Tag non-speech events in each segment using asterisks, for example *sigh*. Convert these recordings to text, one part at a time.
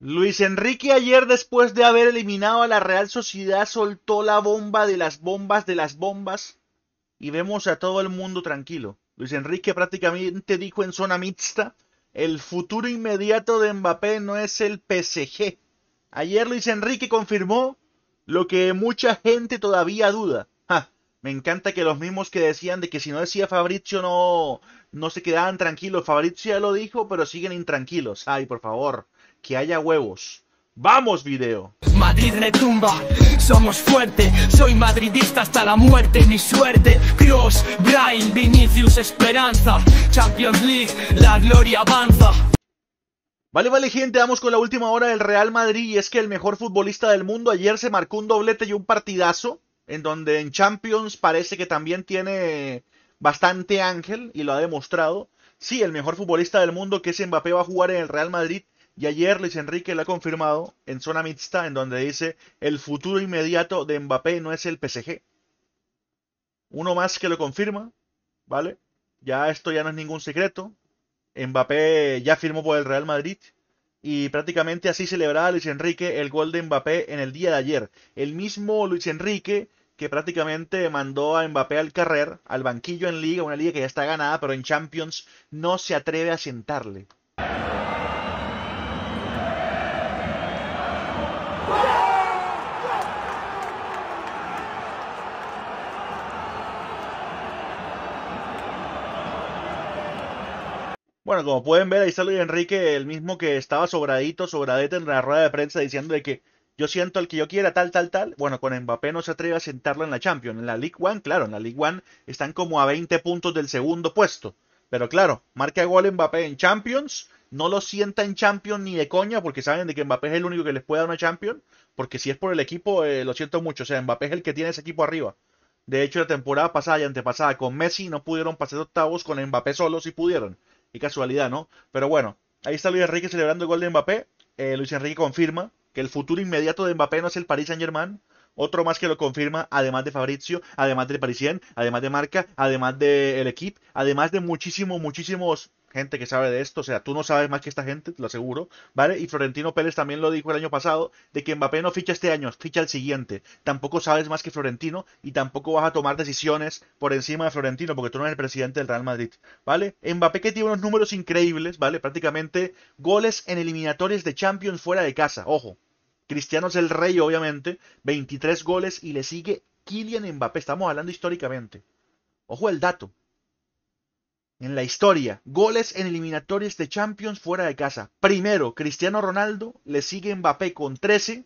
Luis Enrique ayer después de haber eliminado a la Real Sociedad soltó la bomba de las bombas de las bombas y vemos a todo el mundo tranquilo. Luis Enrique prácticamente dijo en zona mixta, el futuro inmediato de Mbappé no es el PSG. Ayer Luis Enrique confirmó lo que mucha gente todavía duda. me encanta que los mismos que decían de que si no decía Fabrizio no, no se quedaban tranquilos. Fabrizio ya lo dijo, pero siguen intranquilos. Ay, por favor que haya huevos. ¡Vamos, video! Madrid somos fuerte, soy madridista hasta la muerte, mi suerte. Cross, Brian, Vinicius, Esperanza, Champions League, la gloria avanza. Vale, vale gente, vamos con la última hora del Real Madrid y es que el mejor futbolista del mundo ayer se marcó un doblete y un partidazo en donde en Champions parece que también tiene bastante ángel y lo ha demostrado. Sí, el mejor futbolista del mundo que es Mbappé va a jugar en el Real Madrid y ayer Luis Enrique lo ha confirmado en zona mixta, en donde dice, el futuro inmediato de Mbappé no es el PSG. Uno más que lo confirma, ¿vale? Ya esto ya no es ningún secreto. Mbappé ya firmó por el Real Madrid. Y prácticamente así celebraba Luis Enrique el gol de Mbappé en el día de ayer. El mismo Luis Enrique que prácticamente mandó a Mbappé al carrer, al banquillo en liga, una liga que ya está ganada, pero en Champions no se atreve a sentarle. Bueno, como pueden ver, ahí está Luis Enrique, el mismo que estaba sobradito, sobradete en la rueda de prensa diciendo de que yo siento el que yo quiera, tal, tal, tal. Bueno, con Mbappé no se atreve a sentarlo en la Champions. En la League One, claro, en la League One están como a 20 puntos del segundo puesto. Pero claro, marca gol Mbappé en Champions. No lo sienta en Champions ni de coña porque saben de que Mbappé es el único que les puede dar una Champions. Porque si es por el equipo, eh, lo siento mucho. O sea, Mbappé es el que tiene ese equipo arriba. De hecho, la temporada pasada y antepasada con Messi no pudieron pasar octavos, con Mbappé solo si pudieron casualidad, ¿no? Pero bueno, ahí está Luis Enrique celebrando el gol de Mbappé. Eh, Luis Enrique confirma que el futuro inmediato de Mbappé no es el Paris Saint-Germain. Otro más que lo confirma, además de Fabrizio, además de Parisien, además de Marca, además del el equipo, además de muchísimos, muchísimos gente que sabe de esto, o sea, tú no sabes más que esta gente, te lo aseguro, ¿vale? Y Florentino Pérez también lo dijo el año pasado, de que Mbappé no ficha este año, ficha el siguiente. Tampoco sabes más que Florentino y tampoco vas a tomar decisiones por encima de Florentino, porque tú no eres el presidente del Real Madrid, ¿vale? Mbappé que tiene unos números increíbles, ¿vale? Prácticamente goles en eliminatorias de Champions fuera de casa, ojo. Cristiano es el rey, obviamente, 23 goles y le sigue Kylian Mbappé, estamos hablando históricamente. Ojo el dato, en la historia. Goles en eliminatorias de Champions fuera de casa. Primero, Cristiano Ronaldo, le sigue Mbappé con 13,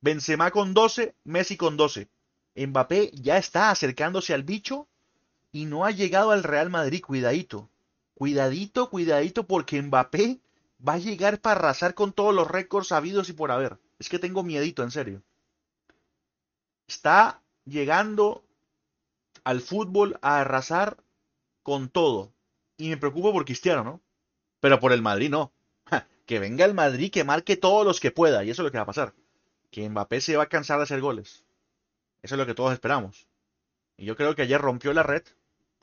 Benzema con 12, Messi con 12. Mbappé ya está acercándose al bicho y no ha llegado al Real Madrid, cuidadito. Cuidadito, cuidadito, porque Mbappé va a llegar para arrasar con todos los récords habidos y por haber. Es que tengo miedito, en serio. Está llegando al fútbol a arrasar con todo. Y me preocupo por Cristiano, ¿no? Pero por el Madrid no. que venga el Madrid, que marque todos los que pueda. Y eso es lo que va a pasar. Que Mbappé se va a cansar de hacer goles. Eso es lo que todos esperamos. Y yo creo que ayer rompió la red,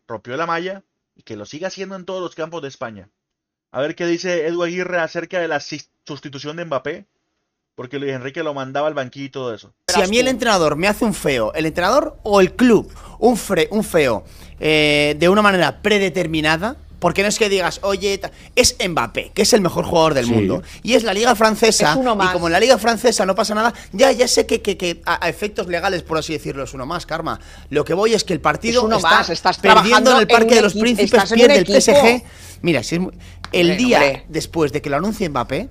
rompió la malla y que lo siga haciendo en todos los campos de España. A ver qué dice Edu Aguirre acerca de la sustitución de Mbappé porque Luis Enrique lo mandaba al banquillo y todo eso. Si a mí el entrenador me hace un feo, el entrenador o el club, un, feo, eh, de una manera predeterminada, porque no es que digas, oye, es Mbappé, que es el mejor jugador del mundo. Y es la Liga Francesa. Y como en la Liga Francesa no pasa nada, ya, ya sé que, a, efectos legales, por así decirlo, es uno más, Karma. Lo que voy es que el partido uno más. Estás perdiendo en el Parque de los Príncipes, pierde el PSG. Mira, si el día después de que lo anuncie Mbappé,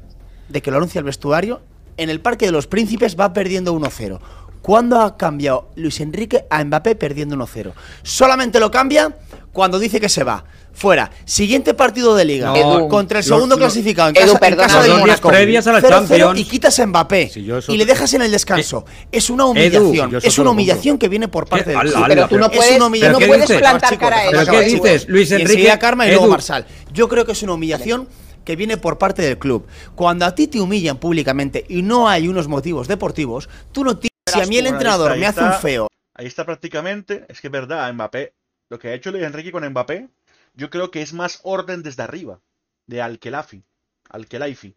de que lo anuncie el vestuario, en el Parque de los Príncipes va perdiendo 1-0. ¿Cuándo ha cambiado Luis Enrique a Mbappé perdiendo 1-0? Solamente lo cambia cuando dice que se va. Fuera. Siguiente partido de liga. contra el segundo clasificado. En Edu, casa, de a la Champions. Y quitas a Mbappé. y le dejas en el eh, descanso. Eh, es una humillación. es una humillación que viene por parte de Pero tú no puedes, plantar cara a eso. ¿Pero qué dices, Luis Enrique? Y Karma y luego Marsal. Yo creo que es una humillación que viene por parte del club. Cuando a ti te humillan públicamente y no hay unos motivos deportivos, tú no tienes... Si a mí el entrenador me hace un feo... Ahí está prácticamente, es que es verdad, Mbappé, lo que ha hecho Luis Enrique con Mbappé, yo creo que es más orden desde arriba, de Alquelafi, Alquelaifi,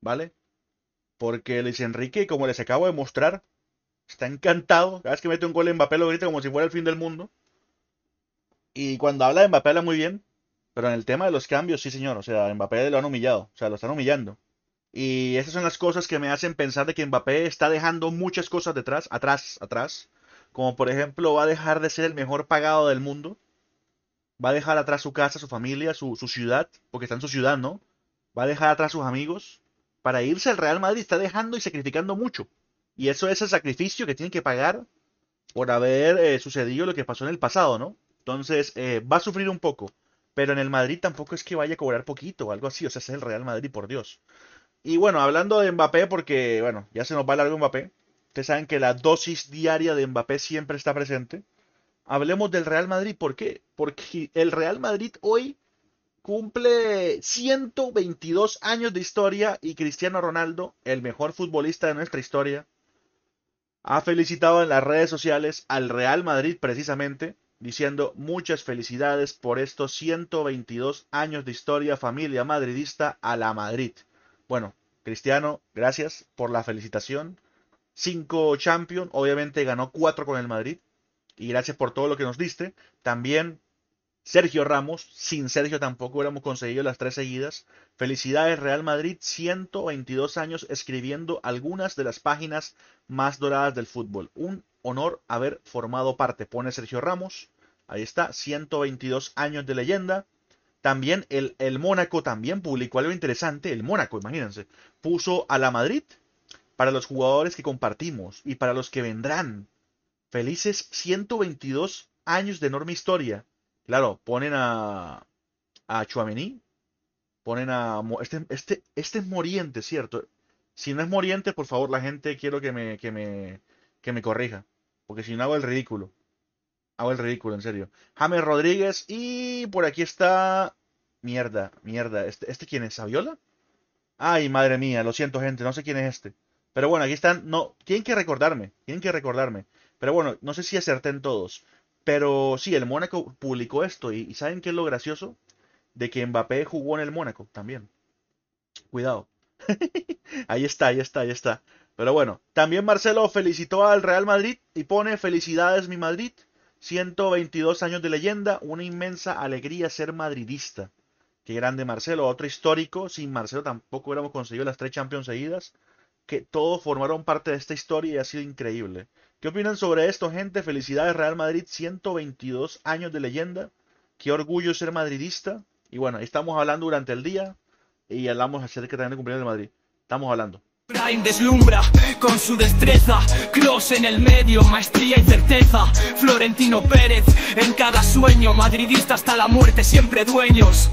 ¿vale? Porque Luis Enrique, como les acabo de mostrar, está encantado. Cada vez que mete un gol Mbappé lo grita como si fuera el fin del mundo. Y cuando habla de Mbappé habla muy bien. Pero en el tema de los cambios, sí, señor. O sea, Mbappé lo han humillado. O sea, lo están humillando. Y esas son las cosas que me hacen pensar de que Mbappé está dejando muchas cosas detrás, atrás, atrás. Como por ejemplo, va a dejar de ser el mejor pagado del mundo. Va a dejar atrás su casa, su familia, su, ciudad, porque está en su ciudad, ¿no? Va a dejar atrás sus amigos. Para irse al Real Madrid está dejando y sacrificando mucho. Y eso es el sacrificio que tiene que pagar por haber eh, sucedido lo que pasó en el pasado, ¿no? Entonces, eh, va a sufrir un poco. Pero en el Madrid tampoco es que vaya a cobrar poquito o algo así. O sea, es el Real Madrid, por Dios. Y bueno, hablando de Mbappé, porque bueno, ya se nos va largo Mbappé. Ustedes saben que la dosis diaria de Mbappé siempre está presente. Hablemos del Real Madrid. ¿Por qué? Porque el Real Madrid hoy cumple 122 años de historia y Cristiano Ronaldo, el mejor futbolista de nuestra historia, ha felicitado en las redes sociales al Real Madrid precisamente diciendo muchas felicidades por estos 122 años de historia familia madridista a la Madrid. Bueno, Cristiano, gracias por la felicitación. Cinco Champions, obviamente ganó cuatro con el Madrid. Y gracias por todo lo que nos diste. También Sergio Ramos, sin Sergio tampoco hubiéramos conseguido las tres seguidas. Felicidades Real Madrid, 122 años escribiendo algunas de las páginas más doradas del fútbol. Un honor haber formado parte, pone Sergio Ramos. Ahí está, 122 años de leyenda. También el, el Mónaco también publicó algo interesante. El Mónaco, imagínense, puso a la Madrid para los jugadores que compartimos y para los que vendrán. Felices 122 años de enorme historia. Claro, ponen a, a ponen a... Este, este, este es Moriente, ¿cierto? Si no es Moriente, por favor, la gente quiero que me, que me, que me corrija. Porque si no hago el ridículo. Hago el ridículo, en serio. James Rodríguez y por aquí está... Mierda, mierda. Este, ¿Este, quién es? ¿Saviola? Ay, madre mía, lo siento gente, no sé quién es este. Pero bueno, aquí están... No, tienen que recordarme, tienen que recordarme. Pero bueno, no sé si acerté en todos. Pero sí, el Mónaco publicó esto y, ¿saben qué es lo gracioso? De que Mbappé jugó en el Mónaco también. Cuidado. *laughs* ahí está, ahí está, ahí está. Pero bueno, también Marcelo felicitó al Real Madrid y pone felicidades mi Madrid. 122 años de leyenda, una inmensa alegría ser madridista. Qué grande Marcelo, otro histórico. Sin Marcelo tampoco hubiéramos conseguido las tres Champions seguidas. Que todos formaron parte de esta historia y ha sido increíble. ¿Qué opinan sobre esto, gente? Felicidades, Real Madrid, 122 años de leyenda. Qué orgullo ser madridista. Y bueno, estamos hablando durante el día y hablamos acerca también del cumpleaños de Madrid. Estamos hablando. Prime deslumbra con su destreza, Klaus en el medio, maestría y certeza, Florentino Pérez en cada sueño, madridista hasta la muerte, siempre dueños.